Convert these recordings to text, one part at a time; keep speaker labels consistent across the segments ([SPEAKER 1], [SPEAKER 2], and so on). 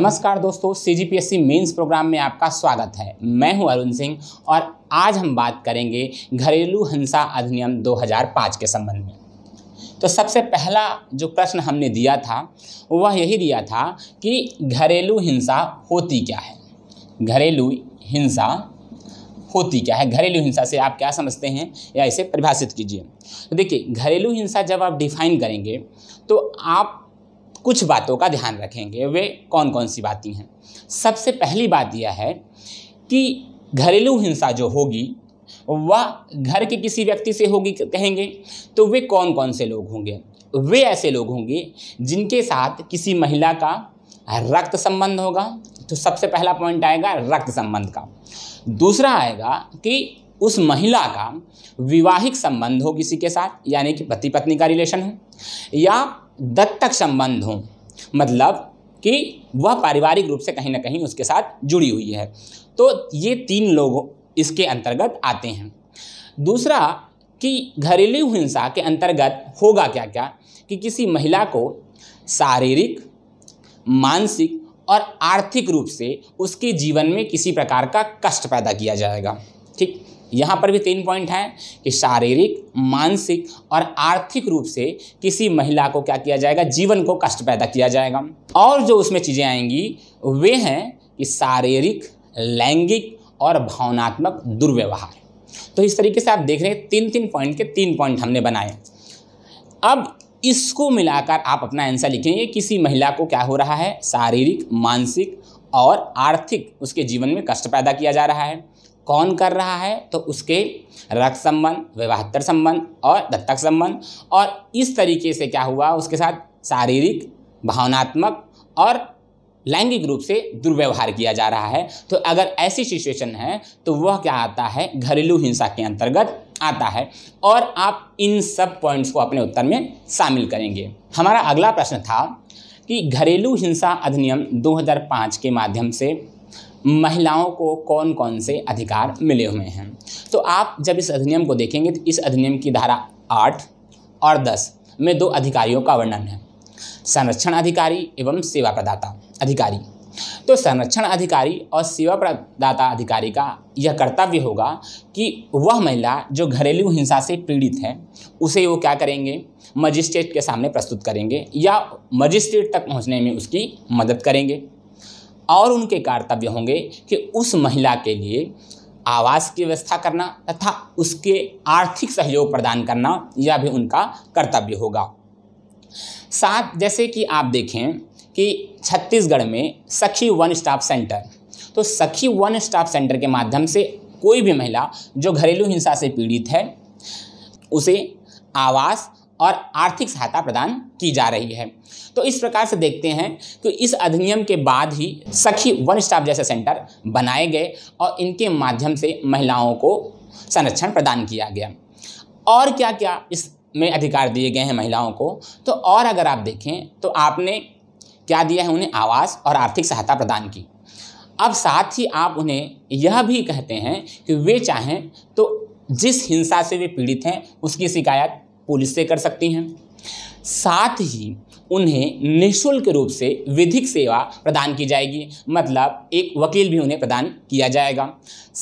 [SPEAKER 1] नमस्कार दोस्तों C G P S C mains program में आपका स्वागत है मैं हूं अरुण सिंह और आज हम बात करेंगे घरेलू हिंसा अधिनियम 2005 के संबंध में तो सबसे पहला जो प्रश्न हमने दिया था वह यही दिया था कि घरेलू हिंसा होती क्या है घरेलू हिंसा होती क्या है घरेलू हिंसा से आप क्या समझते हैं या इसे परिभाषित कीजिए तो देखिए घरेलू हिंसा जब आप डिफाइन करेंगे तो आप कुछ बातों का ध्यान रखेंगे वे कौन कौन सी बातें हैं सबसे पहली बात यह है कि घरेलू हिंसा जो होगी वह घर के किसी व्यक्ति से होगी कहेंगे तो वे कौन कौन से लोग होंगे वे ऐसे लोग होंगे जिनके साथ किसी महिला का रक्त संबंध होगा तो सबसे पहला पॉइंट आएगा रक्त संबंध का दूसरा आएगा कि उस महिला का विवाहिक संबंध हो किसी के साथ यानी कि पति पत्नी का रिलेशन हो या दत्तक संबंध हो मतलब कि वह पारिवारिक रूप से कहीं ना कहीं उसके साथ जुड़ी हुई है तो ये तीन लोग इसके अंतर्गत आते हैं दूसरा कि घरेलू हिंसा के अंतर्गत होगा क्या क्या कि किसी महिला को शारीरिक मानसिक और आर्थिक रूप से उसके जीवन में किसी प्रकार का कष्ट पैदा किया जाएगा ठीक यहाँ पर भी तीन पॉइंट हैं कि शारीरिक मानसिक और आर्थिक रूप से किसी महिला को क्या किया जाएगा जीवन को कष्ट पैदा किया जाएगा और जो उसमें चीज़ें आएंगी वे हैं कि शारीरिक लैंगिक और भावनात्मक दुर्व्यवहार तो इस तरीके से आप देख रहे हैं तीन तीन पॉइंट के तीन पॉइंट हमने बनाए अब इसको मिलाकर आप अपना आंसर लिखेंगे किसी महिला को क्या हो रहा है शारीरिक मानसिक और आर्थिक उसके जीवन में कष्ट पैदा किया जा रहा है कौन कर रहा है तो उसके रक्त संबंध विवाहत्तर संबंध और दत्तक संबंध और इस तरीके से क्या हुआ उसके साथ शारीरिक भावनात्मक और लैंगिक रूप से दुर्व्यवहार किया जा रहा है तो अगर ऐसी सिचुएशन है तो वह क्या आता है घरेलू हिंसा के अंतर्गत आता है और आप इन सब पॉइंट्स को अपने उत्तर में शामिल करेंगे हमारा अगला प्रश्न था कि घरेलू हिंसा अधिनियम 2005 के माध्यम से महिलाओं को कौन कौन से अधिकार मिले हुए हैं तो आप जब इस अधिनियम को देखेंगे तो इस अधिनियम की धारा आठ और दस में दो अधिकारियों का वर्णन है संरक्षण अधिकारी एवं सेवा प्रदाता अधिकारी तो संरक्षण अधिकारी और सेवा प्रदाता अधिकारी का यह कर्तव्य होगा कि वह महिला जो घरेलू हिंसा से पीड़ित है उसे वो क्या करेंगे मजिस्ट्रेट के सामने प्रस्तुत करेंगे या मजिस्ट्रेट तक पहुंचने में उसकी मदद करेंगे और उनके कर्तव्य होंगे कि उस महिला के लिए आवास की व्यवस्था करना तथा उसके आर्थिक सहयोग प्रदान करना यह भी उनका कर्तव्य होगा साथ जैसे कि आप देखें कि छत्तीसगढ़ में सखी वन स्टॉप सेंटर तो सखी वन स्टॉप सेंटर के माध्यम से कोई भी महिला जो घरेलू हिंसा से पीड़ित है उसे आवास और आर्थिक सहायता प्रदान की जा रही है तो इस प्रकार से देखते हैं कि इस अधिनियम के बाद ही सखी वन स्टॉप जैसे सेंटर बनाए गए और इनके माध्यम से महिलाओं को संरक्षण प्रदान किया गया और क्या क्या इसमें अधिकार दिए गए हैं महिलाओं को तो और अगर आप देखें तो आपने क्या दिया है उन्हें आवास और आर्थिक सहायता प्रदान की अब साथ ही आप उन्हें यह भी कहते हैं कि वे चाहें तो जिस हिंसा से वे पीड़ित हैं उसकी शिकायत पुलिस से कर सकती हैं साथ ही उन्हें निःशुल्क रूप से विधिक सेवा प्रदान की जाएगी मतलब एक वकील भी उन्हें प्रदान किया जाएगा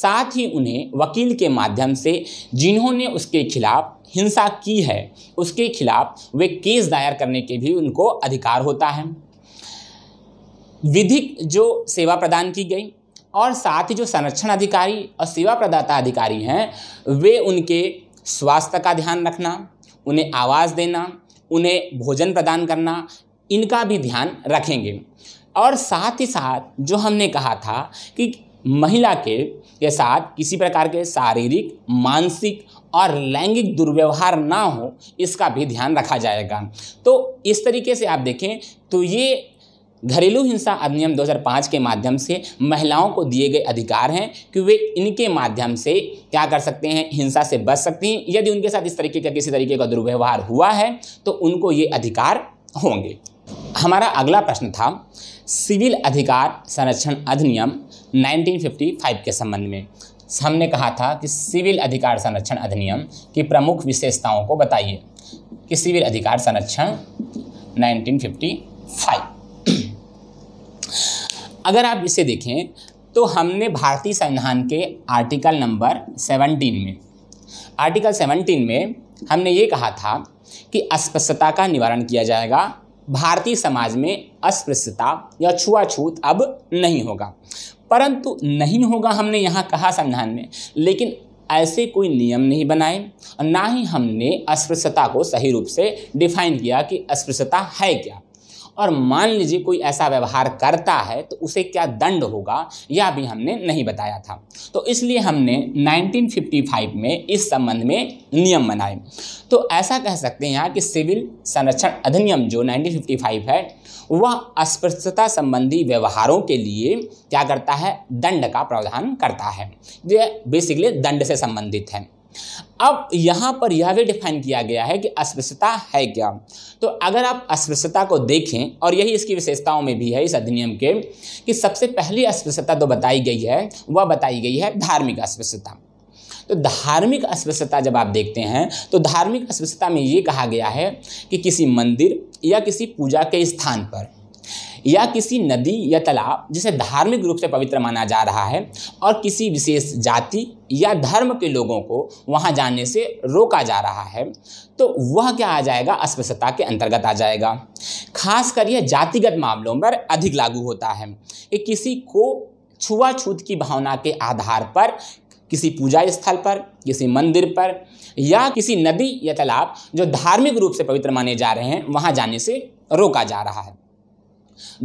[SPEAKER 1] साथ ही उन्हें वकील के माध्यम से जिन्होंने उसके खिलाफ हिंसा की है उसके खिलाफ वे केस दायर करने के भी उनको अधिकार होता है विधिक जो सेवा प्रदान की गई और साथ ही जो संरक्षण अधिकारी और सेवा प्रदाता अधिकारी हैं वे उनके स्वास्थ्य का ध्यान रखना उन्हें आवास देना उन्हें भोजन प्रदान करना इनका भी ध्यान रखेंगे और साथ ही साथ जो हमने कहा था कि महिला के के साथ किसी प्रकार के शारीरिक मानसिक और लैंगिक दुर्व्यवहार ना हो इसका भी ध्यान रखा जाएगा तो इस तरीके से आप देखें तो ये घरेलू हिंसा अधिनियम 2005 के माध्यम से महिलाओं को दिए गए अधिकार हैं कि वे इनके माध्यम से क्या कर सकते हैं हिंसा से बच सकती हैं यदि उनके साथ इस तरीके का किसी तरीके का दुर्व्यवहार हुआ है तो उनको ये अधिकार होंगे हमारा अगला प्रश्न था सिविल अधिकार संरक्षण अधिनियम 1955 के संबंध में हमने कहा था कि सिविल अधिकार संरक्षण अधिनियम की प्रमुख विशेषताओं को बताइए कि सिविल अधिकार संरक्षण नाइनटीन अगर आप इसे देखें तो हमने भारतीय संविधान के आर्टिकल नंबर 17 में आर्टिकल 17 में हमने ये कहा था कि अस्पृश्यता का निवारण किया जाएगा भारतीय समाज में अस्पृश्यता या छुआछूत अब नहीं होगा परंतु नहीं होगा हमने यहाँ कहा संविधान में लेकिन ऐसे कोई नियम नहीं बनाए और ना ही हमने अस्पृश्यता को सही रूप से डिफाइन किया कि अस्पृश्यता है क्या और मान लीजिए कोई ऐसा व्यवहार करता है तो उसे क्या दंड होगा यह भी हमने नहीं बताया था तो इसलिए हमने 1955 में इस संबंध में नियम बनाए तो ऐसा कह सकते हैं यहाँ कि सिविल संरक्षण अधिनियम जो 1955 है वह अस्पृश्यता संबंधी व्यवहारों के लिए क्या करता है दंड का प्रावधान करता है यह बेसिकली दंड से संबंधित है अब यहाँ पर यह भी डिफाइन किया गया है कि अस्पृश्यता है क्या तो अगर आप अस्पृश्यता को देखें और यही इसकी विशेषताओं में भी है इस अधिनियम के कि सबसे पहली अस्पृश्यता तो बताई गई है वह बताई गई है धार्मिक अस्पृश्यता तो धार्मिक अस्पृश्यता जब आप देखते हैं तो धार्मिक अस्पृश्यता में ये कहा गया है कि किसी मंदिर या किसी पूजा के स्थान पर या किसी नदी या तालाब जिसे धार्मिक रूप से पवित्र माना जा रहा है और किसी विशेष जाति या धर्म के लोगों को वहाँ जाने से रोका जा रहा है तो वह क्या आ जाएगा अस्पृश्यता के अंतर्गत आ जाएगा खासकर यह जातिगत मामलों पर अधिक लागू होता है कि किसी को छुआछूत की भावना के आधार पर किसी पूजा स्थल पर किसी मंदिर पर या किसी नदी या तालाब जो धार्मिक रूप से पवित्र माने जा रहे हैं वहाँ जाने से रोका जा रहा है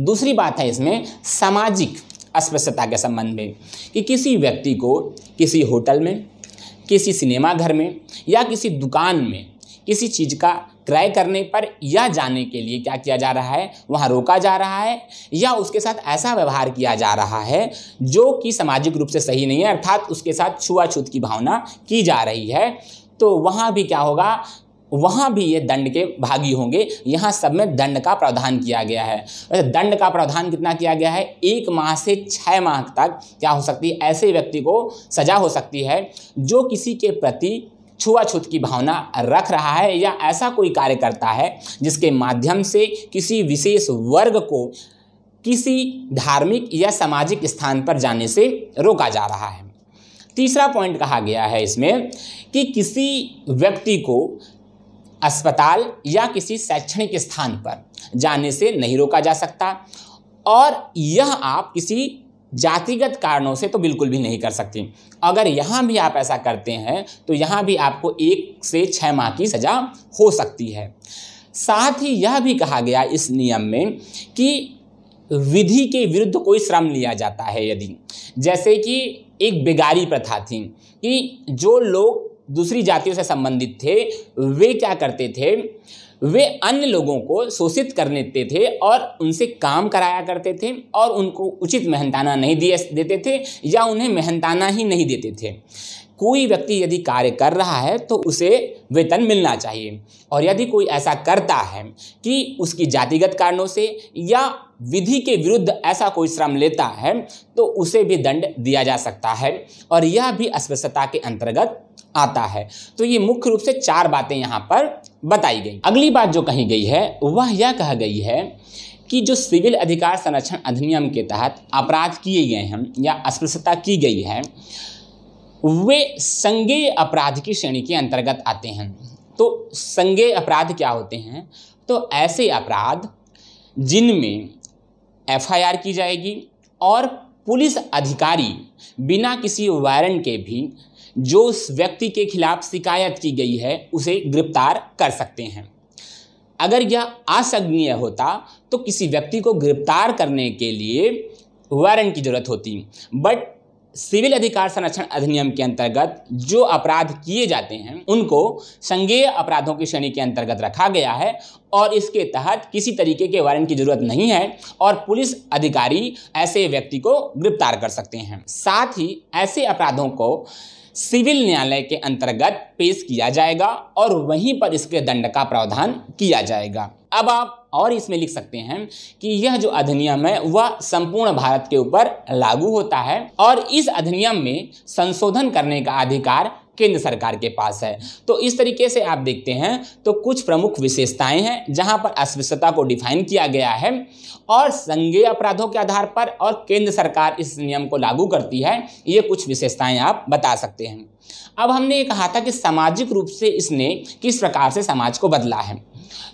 [SPEAKER 1] दूसरी बात है इसमें सामाजिक अस्पृश्यता के संबंध में कि किसी व्यक्ति को किसी होटल में किसी सिनेमा घर में या किसी दुकान में किसी चीज़ का क्रय करने पर या जाने के लिए क्या किया जा रहा है वहाँ रोका जा रहा है या उसके साथ ऐसा व्यवहार किया जा रहा है जो कि सामाजिक रूप से सही नहीं है अर्थात उसके साथ छुआछूत की भावना की जा रही है तो वहाँ भी क्या होगा वहाँ भी ये दंड के भागी होंगे यहाँ सब में दंड का प्रावधान किया गया है वैसे दंड का प्रावधान कितना किया गया है एक माह से छः माह तक क्या हो सकती है ऐसे व्यक्ति को सजा हो सकती है जो किसी के प्रति छुआछूत की भावना रख रहा है या ऐसा कोई कार्य करता है जिसके माध्यम से किसी विशेष वर्ग को किसी धार्मिक या सामाजिक स्थान पर जाने से रोका जा रहा है तीसरा पॉइंट कहा गया है इसमें कि किसी व्यक्ति को अस्पताल या किसी शैक्षणिक स्थान पर जाने से नहीं रोका जा सकता और यह आप किसी जातिगत कारणों से तो बिल्कुल भी नहीं कर सकती अगर यहाँ भी आप ऐसा करते हैं तो यहाँ भी आपको एक से छः माह की सज़ा हो सकती है साथ ही यह भी कहा गया इस नियम में कि विधि के विरुद्ध कोई श्रम लिया जाता है यदि जैसे कि एक बेगारी प्रथा थी कि जो लोग दूसरी जातियों से संबंधित थे वे क्या करते थे वे अन्य लोगों को शोषित कर लेते थे और उनसे काम कराया करते थे और उनको उचित मेहनताना नहीं दिए देते थे या उन्हें मेहनताना ही नहीं देते थे कोई व्यक्ति यदि कार्य कर रहा है तो उसे वेतन मिलना चाहिए और यदि कोई ऐसा करता है कि उसकी जातिगत कारणों से या विधि के विरुद्ध ऐसा कोई श्रम लेता है तो उसे भी दंड दिया जा सकता है और यह भी अस्पृश्यता के अंतर्गत आता है तो ये मुख्य रूप से चार बातें यहाँ पर बताई गई अगली बात जो कही गई है वह यह कहा गई है कि जो सिविल अधिकार संरक्षण अधिनियम के तहत अपराध किए गए हैं या अस्पृश्यता की गई है वे संज्ञेय अपराध की श्रेणी के अंतर्गत आते हैं तो संज्ञेय अपराध क्या होते हैं तो ऐसे अपराध जिनमें एफआईआर की जाएगी और पुलिस अधिकारी बिना किसी वारंट के भी जो उस व्यक्ति के खिलाफ शिकायत की गई है उसे गिरफ्तार कर सकते हैं अगर यह असग्नीय होता तो किसी व्यक्ति को गिरफ्तार करने के लिए वारंट की जरूरत होती बट सिविल अधिकार संरक्षण अधिनियम के अंतर्गत जो अपराध किए जाते हैं उनको संज्ञेय अपराधों की श्रेणी के अंतर्गत रखा गया है और इसके तहत किसी तरीके के वारंट की जरूरत नहीं है और पुलिस अधिकारी ऐसे व्यक्ति को गिरफ्तार कर सकते हैं साथ ही ऐसे अपराधों को सिविल न्यायालय के अंतर्गत पेश किया जाएगा और वहीं पर इसके दंड का प्रावधान किया जाएगा अब आप और इसमें लिख सकते हैं कि यह जो अधिनियम है वह संपूर्ण भारत के ऊपर लागू होता है और इस अधिनियम में संशोधन करने का अधिकार केंद्र सरकार के पास है तो इस तरीके से आप देखते हैं तो कुछ प्रमुख विशेषताएं हैं जहां पर अस्पृश्यता को डिफाइन किया गया है और संज्ञेय अपराधों के आधार पर और केंद्र सरकार इस नियम को लागू करती है ये कुछ विशेषताएं आप बता सकते हैं अब हमने ये कहा था कि सामाजिक रूप से इसने किस प्रकार से समाज को बदला है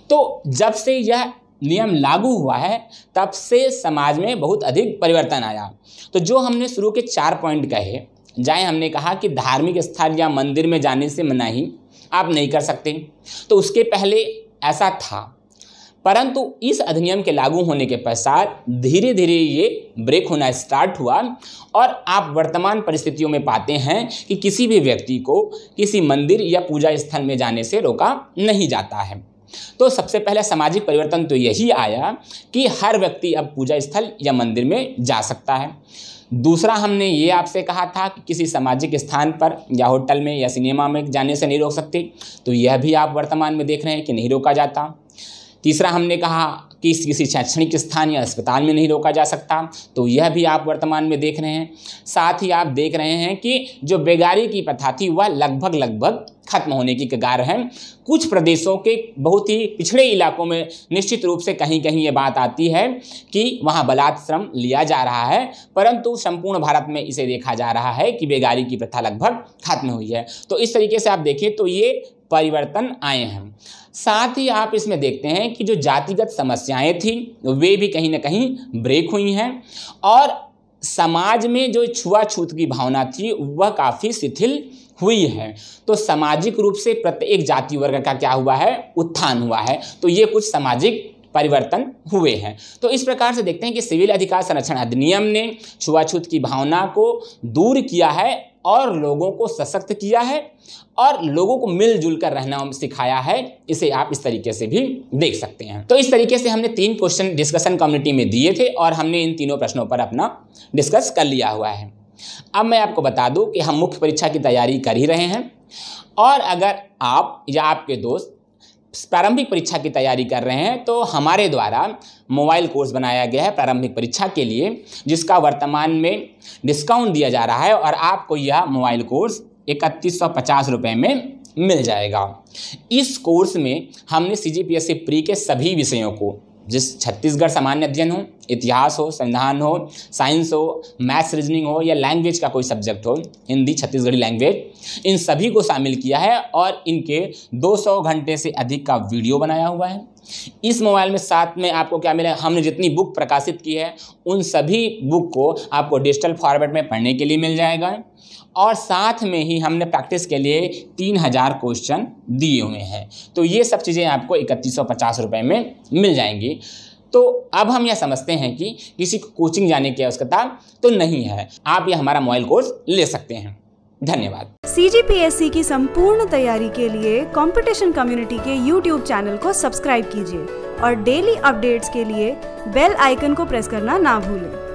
[SPEAKER 1] तो जब से यह नियम लागू हुआ है तब से समाज में बहुत अधिक परिवर्तन आया तो जो हमने शुरू के चार पॉइंट कहे जाए हमने कहा कि धार्मिक स्थल या मंदिर में जाने से मनाही आप नहीं कर सकते तो उसके पहले ऐसा था परंतु इस अधिनियम के लागू होने के पश्चात धीरे धीरे ये ब्रेक होना स्टार्ट हुआ और आप वर्तमान परिस्थितियों में पाते हैं कि किसी भी व्यक्ति को किसी मंदिर या पूजा स्थल में जाने से रोका नहीं जाता है तो सबसे पहले सामाजिक परिवर्तन तो यही आया कि हर व्यक्ति अब पूजा स्थल या मंदिर में जा सकता है दूसरा हमने ये आपसे कहा था कि किसी सामाजिक स्थान पर या होटल में या सिनेमा में जाने से नहीं रोक सकते तो यह भी आप वर्तमान में देख रहे हैं कि नहीं रोका जाता तीसरा हमने कहा कि किसी शैक्षणिक स्थान या अस्पताल में नहीं रोका जा सकता तो यह भी आप वर्तमान में देख रहे हैं साथ ही आप देख रहे हैं कि जो बेगारी की प्रथा थी वह लगभग लगभग खत्म होने की कगार है कुछ प्रदेशों के बहुत ही पिछड़े इलाकों में निश्चित रूप से कहीं कहीं ये बात आती है कि वहाँ बलात्श्रम लिया जा रहा है परंतु संपूर्ण भारत में इसे देखा जा रहा है कि बेगारी की प्रथा लगभग खत्म हुई है तो इस तरीके से आप देखिए तो ये परिवर्तन आए हैं साथ ही आप इसमें देखते हैं कि जो जातिगत समस्याएं थी वे भी कहीं ना कहीं ब्रेक हुई हैं और समाज में जो छुआछूत की भावना थी वह काफ़ी शिथिल हुई है तो सामाजिक रूप से प्रत्येक जाति वर्ग का क्या हुआ है उत्थान हुआ है तो ये कुछ सामाजिक परिवर्तन हुए हैं तो इस प्रकार से देखते हैं कि सिविल अधिकार संरक्षण अधिनियम ने छुआछूत की भावना को दूर किया है और लोगों को सशक्त किया है और लोगों को मिलजुल कर रहना सिखाया है इसे आप इस तरीके से भी देख सकते हैं तो इस तरीके से हमने तीन क्वेश्चन डिस्कशन कम्युनिटी में दिए थे और हमने इन तीनों प्रश्नों पर अपना डिस्कस कर लिया हुआ है अब मैं आपको बता दूं कि हम मुख्य परीक्षा की तैयारी कर ही रहे हैं और अगर आप या आपके दोस्त प्रारंभिक परीक्षा की तैयारी कर रहे हैं तो हमारे द्वारा मोबाइल कोर्स बनाया गया है प्रारंभिक परीक्षा के लिए जिसका वर्तमान में डिस्काउंट दिया जा रहा है और आपको यह मोबाइल कोर्स इकतीस सौ पचास रुपये में मिल जाएगा इस कोर्स में हमने C G P S C pre के सभी विषयों को जिस छत्तीसगढ़ सामान्य अध्ययन हो इतिहास हो संविधान हो साइंस हो मैथ्स रीजनिंग हो या लैंग्वेज का कोई सब्जेक्ट हो हिंदी छत्तीसगढ़ी लैंग्वेज इन सभी को शामिल किया है और इनके 200 घंटे से अधिक का वीडियो बनाया हुआ है इस मोबाइल में साथ में आपको क्या मिला हमने जितनी बुक प्रकाशित की है उन सभी बुक को आपको डिजिटल फॉर्मेट में पढ़ने के लिए मिल जाएगा और साथ में ही हमने प्रैक्टिस के लिए तीन हज़ार क्वेश्चन दिए हुए हैं तो ये सब चीज़ें आपको इकतीस सौ पचास रुपये में मिल जाएंगी तो अब हम यह समझते हैं कि किसी को कोचिंग जाने की आवश्यकता तो नहीं है आप यह हमारा मोबाइल कोर्स ले सकते हैं धन्यवाद सी जी पी एस सी की संपूर्ण तैयारी के लिए कॉम्पिटिशन कम्युनिटी के यूट्यूब चैनल को सब्सक्राइब कीजिए और डेली अपडेट्स के लिए बेल आइकन को प्रेस करना ना भूलें